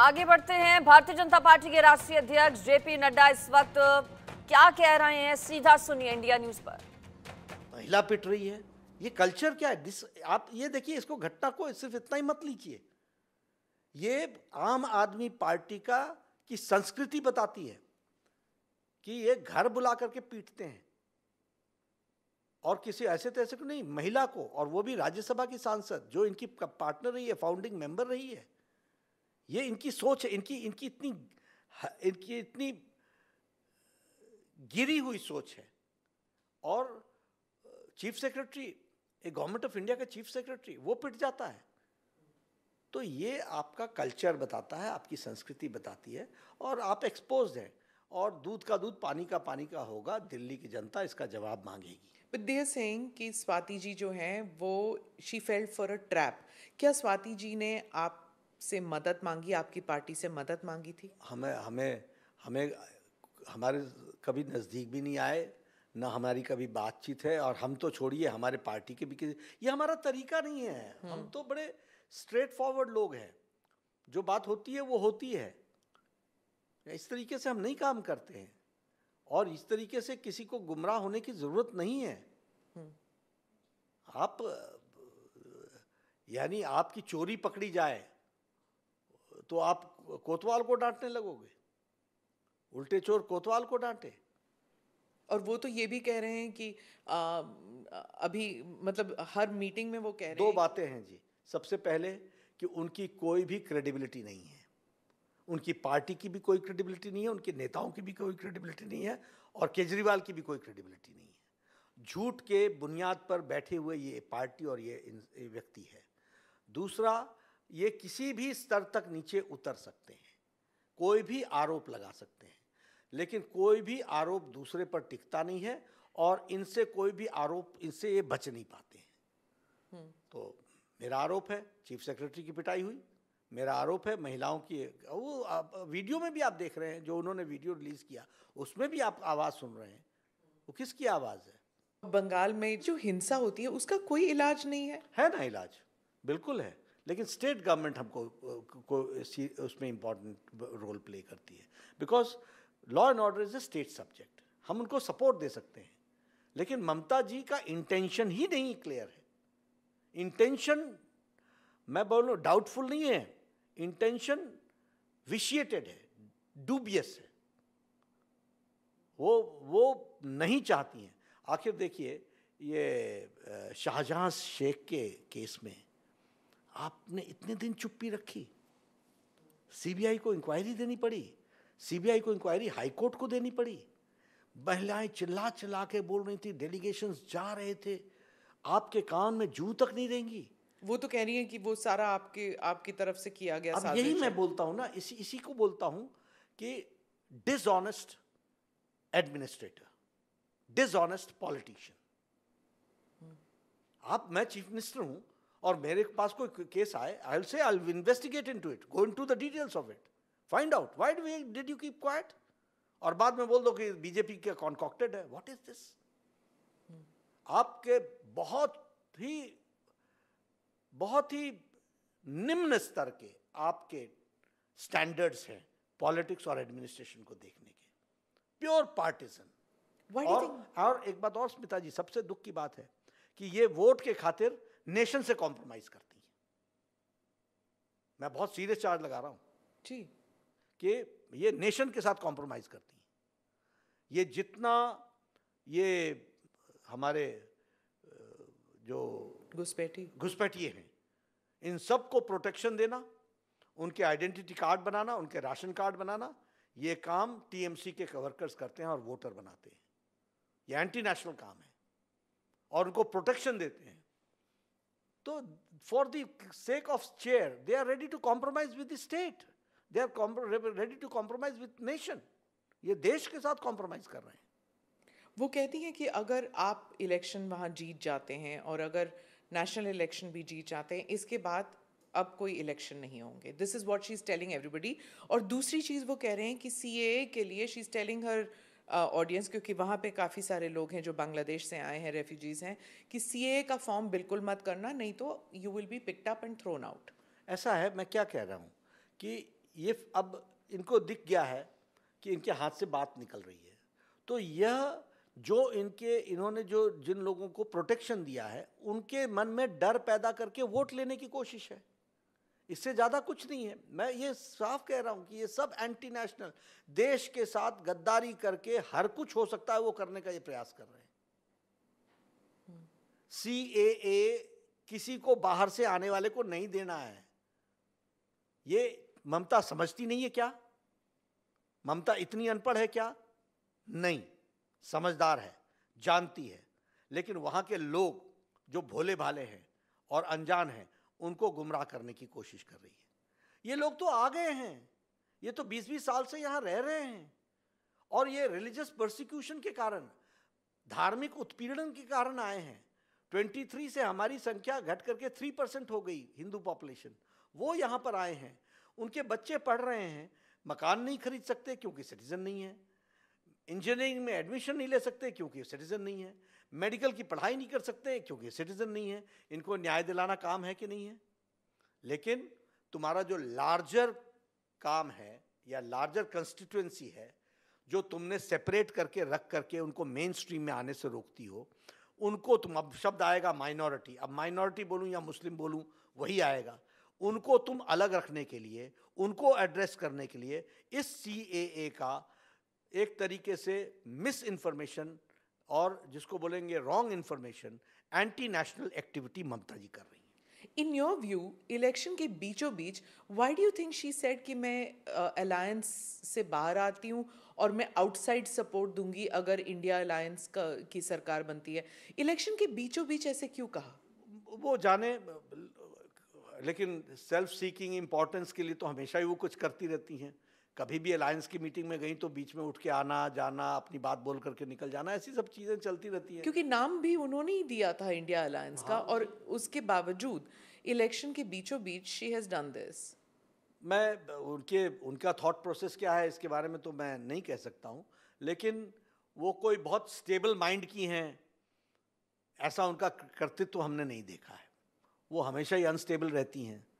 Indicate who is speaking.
Speaker 1: आगे बढ़ते हैं भारतीय जनता पार्टी के राष्ट्रीय अध्यक्ष जेपी नड्डा इस वक्त क्या कह रहे हैं सीधा सुनिए इंडिया न्यूज पर महिला पिट रही है ये कल्चर क्या है दिस आप ये देखिए इसको घटना को सिर्फ इतना ही मत लीजिए ये आम आदमी पार्टी का की संस्कृति बताती है कि ये घर बुला करके पीटते हैं और किसी ऐसे तैसे को नहीं महिला को और वो भी राज्यसभा की सांसद जो इनकी पार्टनर रही है फाउंडिंग मेंबर रही है ये इनकी सोच है इनकी इनकी इतनी इनकी इतनी गिरी हुई सोच है और chief secretary government of India का चीफ सेक्रेटरी वो पिट जाता है तो ये आपका कल्चर बताता है आपकी संस्कृति बताती है और आप एक्सपोज हैं और दूध
Speaker 2: का दूध पानी का पानी का होगा दिल्ली की जनता इसका जवाब मांगेगी विद्य सिंह की स्वाति जी जो हैं वो she failed for a trap क्या स्वाति जी ने आप से मदद मांगी आपकी पार्टी से मदद मांगी थी हमें हमें
Speaker 1: हमें हमारे कभी नज़दीक भी नहीं आए ना हमारी कभी बातचीत है और हम तो छोड़िए हमारे पार्टी के भी किसी ये हमारा तरीका नहीं है हम्म। हम तो बड़े स्ट्रेट फॉरवर्ड लोग हैं जो बात होती है वो होती है इस तरीके से हम नहीं काम करते हैं और इस तरीके से किसी को गुमराह होने की ज़रूरत नहीं है हम्म। आप यानी आपकी चोरी पकड़ी जाए तो आप कोतवाल को डांटने लगोगे उल्टे चोर कोतवाल
Speaker 2: को डांटे और वो तो ये भी कह रहे हैं कि आ, अभी मतलब हर मीटिंग में वो कह रहे दो बातें हैं जी सबसे पहले कि उनकी कोई भी
Speaker 1: क्रेडिबिलिटी नहीं है उनकी पार्टी की भी कोई क्रेडिबिलिटी नहीं है उनके नेताओं की भी कोई क्रेडिबिलिटी नहीं है और केजरीवाल की भी कोई क्रेडिबिलिटी नहीं है झूठ के बुनियाद पर बैठे हुए ये पार्टी और ये व्यक्ति है दूसरा ये किसी भी स्तर तक नीचे उतर सकते हैं कोई भी आरोप लगा सकते हैं लेकिन कोई भी आरोप दूसरे पर टिकता नहीं है और इनसे कोई भी आरोप इनसे ये बच नहीं पाते हैं हम्म। तो मेरा आरोप है चीफ सेक्रेटरी की पिटाई हुई मेरा आरोप है महिलाओं की वो आप, वीडियो में भी आप देख रहे हैं जो उन्होंने वीडियो रिलीज किया उसमें भी आप आवाज़ सुन रहे हैं वो किसकी आवाज़ है बंगाल में जो हिंसा होती है उसका कोई इलाज नहीं है है ना इलाज बिल्कुल है लेकिन स्टेट गवर्नमेंट हमको को उसमें इम्पॉर्टेंट रोल प्ले करती है because law and order is a state subject हम उनको सपोर्ट दे सकते हैं लेकिन ममता जी का इंटेंशन ही नहीं क्लियर है इंटेंशन मैं बोलूँ डाउटफुल नहीं है इंटेंशन विशिएटेड है डूबियस है वो वो नहीं चाहती हैं आखिर देखिए ये शाहजहाँ शेख के केस में आपने इतने दिन चुप्पी रखी सीबीआई को इंक्वायरी देनी पड़ी सीबीआई को इंक्वायरी हाईकोर्ट को देनी
Speaker 2: पड़ी महिलाएं चिल्ला चिल्ला के बोल रही थी डेलीगेशन जा रहे थे आपके कान में जू तक नहीं देंगी वो तो कह रही है कि वो सारा आपके आपकी तरफ से किया गया अब यही
Speaker 1: मैं बोलता हूं ना इसी इसी को बोलता हूं कि डिसऑनेस्ट एडमिनिस्ट्रेटर डिसऑनेस्ट पॉलिटिशियन आप मैं चीफ मिनिस्टर हूं और मेरे पास कोई केस आए I will say I will investigate into it go into the details of it find out what way did you keep quiet और बाद में बोल दो कि बीजेपी के कॉन्कॉक्टेड है व्हाट इज दिस आपके बहुत ही बहुत ही निम्न स्तर के आपके स्टैंडर्ड्स हैं पॉलिटिक्स और एडमिनिस्ट्रेशन को देखने के प्योर पार्टीजन और, और एक बात और स्मिता जी सबसे दुख की बात है कि ये वोट के खातिर नेशन से कॉम्प्रोमाइज करती है मैं बहुत सीरियस चार्ज लगा रहा हूँ जी कि ये नेशन के साथ कॉम्प्रोमाइज करती है ये जितना ये हमारे जो घुसपैठी घुसपैठिए हैं इन सब को प्रोटेक्शन देना उनके आइडेंटिटी कार्ड बनाना उनके राशन कार्ड बनाना ये काम टीएमसी के वर्कर्स करते हैं और वोटर बनाते हैं ये एंटी नेशनल काम है और उनको प्रोटेक्शन देते हैं तो for the sake of chair they are ready to compromise
Speaker 2: with the state they are ready to compromise with nation ये देश के साथ कॉम्प्रोमाइज कर रहे हैं वो कहती हैं कि अगर आप इलेक्शन वहाँ जीत जाते हैं और अगर नेशनल इलेक्शन भी जीत जाते हैं इसके बाद अब कोई इलेक्शन नहीं होंगे this is what she is telling everybody और दूसरी चीज़ वो कह रहे हैं कि सी के लिए शी इज़ टेलिंग हर ऑडियंस क्योंकि वहाँ पे काफ़ी सारे लोग हैं जो बांग्लादेश से आए हैं रेफ्यूजीज़ हैं कि सी का फॉर्म बिल्कुल मत करना नहीं तो you will be picked up and thrown out ऐसा है मैं क्या कह रहा
Speaker 1: हूँ कि ये अब इनको दिख गया है कि इनके हाथ से बात निकल रही है तो यह जो इनके इन्होंने जो जिन लोगों को प्रोटेक्शन दिया है उनके मन में डर पैदा करके वोट लेने की कोशिश है इससे ज़्यादा कुछ नहीं है मैं ये साफ कह रहा हूँ कि ये सब एंटी नेशनल देश के साथ गद्दारी करके हर कुछ हो सकता है वो करने का ये प्रयास कर रहे हैं सी ए ए किसी को बाहर से आने वाले को नहीं देना है ये ममता समझती नहीं है क्या ममता इतनी अनपढ़ है क्या नहीं समझदार है जानती है लेकिन वहाँ के लोग जो भोले भाले हैं और अनजान हैं उनको गुमराह करने की कोशिश कर रही है ये लोग तो आ गए हैं ये तो 20-20 साल से यहाँ रह रहे हैं और ये रिलीजियस प्रोसिक्यूशन के कारण धार्मिक उत्पीड़न के कारण आए हैं 23 से हमारी संख्या घट करके 3 परसेंट हो गई हिंदू पॉपुलेशन वो यहाँ पर आए हैं उनके बच्चे पढ़ रहे हैं मकान नहीं खरीद सकते क्योंकि सिटीज़न नहीं है इंजीनियरिंग में एडमिशन नहीं ले सकते क्योंकि सिटीज़न नहीं है मेडिकल की पढ़ाई नहीं कर सकते क्योंकि सिटीज़न नहीं है इनको न्याय दिलाना काम है कि नहीं है लेकिन तुम्हारा जो लार्जर काम है या लार्जर कंस्टिट्यूएंसी है जो तुमने सेपरेट करके रख करके उनको मेन स्ट्रीम में आने से रोकती हो उनको तुम अब शब्द आएगा माइनॉरिटी अब माइनॉरिटी बोलूँ या मुस्लिम बोलूँ वही आएगा उनको तुम अलग रखने के लिए उनको एड्रेस करने के लिए इस सी का एक तरीके से मिस इन्फॉर्मेशन और जिसको बोलेंगे wrong information anti
Speaker 2: national activity Mamata ji कर रही हैं इन योर व्यू इलेक्शन के बीचों बीच why do you think she said कि मैं अलायंस uh, से बाहर आती हूँ और मैं आउटसाइड सपोर्ट दूंगी अगर इंडिया अलायंस की सरकार बनती है इलेक्शन के बीचों बीच ऐसे क्यों कहा वो जाने
Speaker 1: लेकिन सेल्फ सीकिंग इम्पोर्टेंस के लिए तो हमेशा ही वो कुछ करती रहती हैं कभी भी अलायंस की मीटिंग में गई तो बीच में उठ के आना जाना अपनी बात बोल करके निकल जाना ऐसी सब चीज़ें चलती रहती है क्योंकि
Speaker 2: नाम भी उन्होंने ही दिया था इंडिया अलायंस हाँ। का और उसके बावजूद इलेक्शन के बीचों बीच शी हैज़ डन दिस
Speaker 1: मैं उनके उनका थॉट प्रोसेस क्या है इसके बारे में तो मैं नहीं कह सकता हूँ लेकिन वो कोई बहुत स्टेबल माइंड की हैं ऐसा उनका कर्तृत्व हमने नहीं देखा है वो हमेशा ही अनस्टेबल रहती हैं